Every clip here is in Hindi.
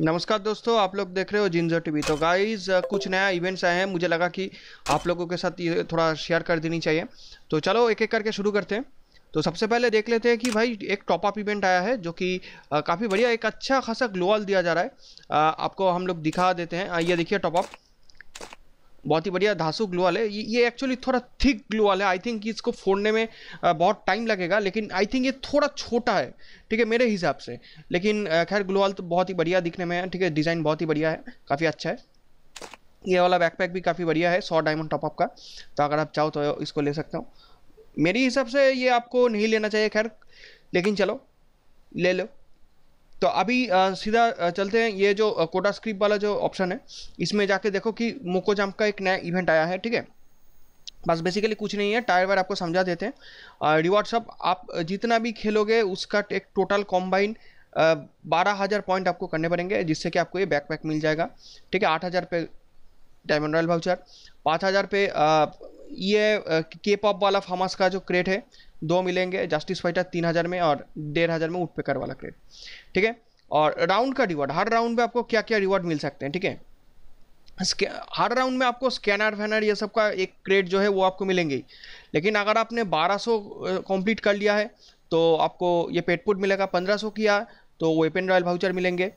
नमस्कार दोस्तों आप लोग देख रहे हो जिंजो टीवी तो गाइज कुछ नया इवेंट्स आए हैं मुझे लगा कि आप लोगों के साथ ये थोड़ा शेयर कर देनी चाहिए तो चलो एक एक करके शुरू करते हैं तो सबसे पहले देख लेते हैं कि भाई एक टॉप अप इवेंट आया है जो कि काफ़ी बढ़िया एक अच्छा खासा ग्लोअल दिया जा रहा है आ, आपको हम लोग दिखा देते हैं ये देखिए टॉपअप बहुत ही बढ़िया धासु ग्लू वाले ये ये एक्चुअली थोड़ा थिक ग्लू वाले है आई थिंक इसको फोड़ने में बहुत टाइम लगेगा लेकिन आई थिंक ये थोड़ा छोटा है ठीक है मेरे हिसाब से लेकिन खैर ग्लू वाल तो बहुत ही बढ़िया दिखने में है ठीक है डिज़ाइन बहुत ही बढ़िया है काफ़ी अच्छा है ये वाला बैकपैक भी काफ़ी बढ़िया है सौ डायमंड टॉपअप का तो अगर आप चाहो तो इसको ले सकते हो मेरे हिसाब से ये आपको नहीं लेना चाहिए खैर लेकिन चलो ले लो तो अभी सीधा चलते हैं ये जो कोटा स्क्रिप्ट वाला जो ऑप्शन है इसमें जाके देखो कि मोको जाम का एक नया इवेंट आया है ठीक है बस बेसिकली कुछ नहीं है टायर वायर आपको समझा देते हैं रिवॉर्ड सब आप जितना भी खेलोगे उसका एक टोटल कॉम्बाइन बारह हज़ार पॉइंट आपको करने पड़ेंगे जिससे कि आपको ये बैकपैक मिल जाएगा ठीक है आठ हज़ार पे डायमंड रॉयल वाउचर पाँच हज़ार पे ये के पॉप वाला फार्मास का जो क्रेट है दो मिलेंगे जस्टिस फाइटर तीन हज़ार में और डेढ़ हज़ार में उठपेकर वाला क्रेट ठीक है और राउंड का रिवॉर्ड हर राउंड में आपको क्या क्या रिवॉर्ड मिल सकते हैं ठीक है हर राउंड में आपको स्कैनर वैनर ये सब का एक क्रेट जो है वो आपको मिलेंगे लेकिन अगर आपने 1200 कंप्लीट कर लिया है तो आपको ये पेटपुट पुट मिलेगा 1500 किया तो वेपन रॉयल भाउचर मिलेंगे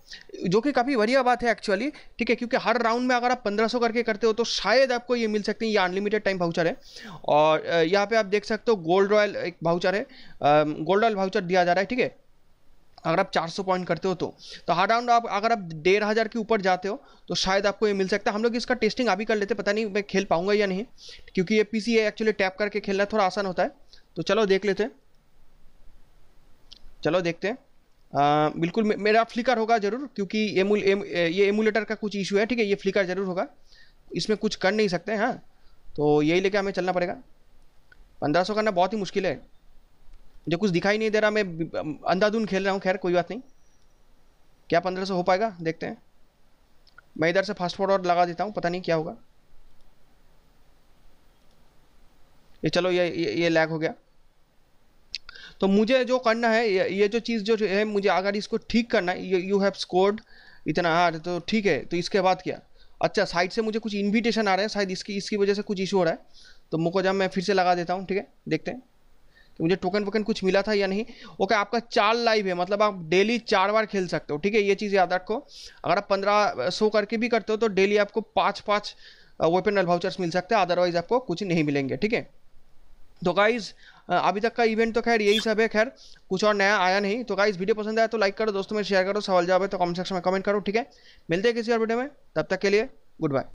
जो कि काफ़ी बढ़िया बात है एक्चुअली ठीक है क्योंकि हर राउंड में अगर आप 1500 करके करते हो तो शायद आपको ये मिल सकते हैं ये अनलिमिटेड टाइम भाउचर है और यहाँ पे आप देख सकते हो गोल्ड रॉयल एक भाउचर है गोल्ड रॉयल भाउचर दिया जा रहा है ठीक है अगर आप 400 पॉइंट करते हो तो तो हर राउंड आप अगर आप डेढ़ हज़ार के ऊपर जाते हो तो शायद आपको ये मिल सकता है हम लोग इसका टेस्टिंग अभी कर लेते पता नहीं मैं खेल पाऊंगा या नहीं क्योंकि ये पीसी है एक्चुअली टैप करके खेलना थोड़ा आसान होता है तो चलो देख लेते हैं चलो देखते हैं बिल्कुल मे, मेरा फ्लिकर होगा ज़रूर क्योंकि एमुल एम, ये एमुलेटर का कुछ इशू है ठीक है ये फ्लिकर ज़रूर होगा इसमें कुछ कर नहीं सकते हाँ तो यही लेके हमें चलना पड़ेगा पंद्रह सौ करना बहुत ही मुश्किल है जो कुछ दिखाई नहीं दे रहा मैं अंधाधुन खेल रहा हूँ खैर कोई बात नहीं क्या पंद्रह सौ हो पाएगा देखते हैं मैं इधर से फास्ट फॉरवर्ड लगा देता हूँ पता नहीं क्या होगा ये चलो ये ये, ये लैग हो गया तो मुझे जो करना है ये जो चीज़ जो है मुझे अगर इसको ठीक करना है यू हैव स्कोर्ड इतना हार तो ठीक है तो इसके बाद क्या अच्छा साइड से मुझे कुछ इन्विटेशन आ रहा है शायद इसकी इसकी वजह से कुछ इशू हो रहा है तो मुको जब मैं फिर से लगा देता हूँ ठीक है देखते हैं कि तो मुझे टोकन वोकन कुछ मिला था या नहीं ओके आपका चार लाइव है मतलब आप डेली चार बार खेल सकते हो ठीक है ये चीज़ याद रखो अगर आप पंद्रह सो करके भी करते हो तो डेली आपको पाँच पाँच वेपन वेल वाउचर्स मिल सकते हैं अदरवाइज आपको कुछ नहीं मिलेंगे ठीक है तो गाइज अभी तक का इवेंट तो खैर यही सब है खैर कुछ और नया आया नहीं तो गाइस वीडियो पसंद आया तो लाइक करो दोस्तों में शेयर करो सवाल जवाब है तो कमेंट सेक्शन में कमेंट करो ठीक है मिलते हैं किसी और वीडियो में तब तक के लिए गुड बाय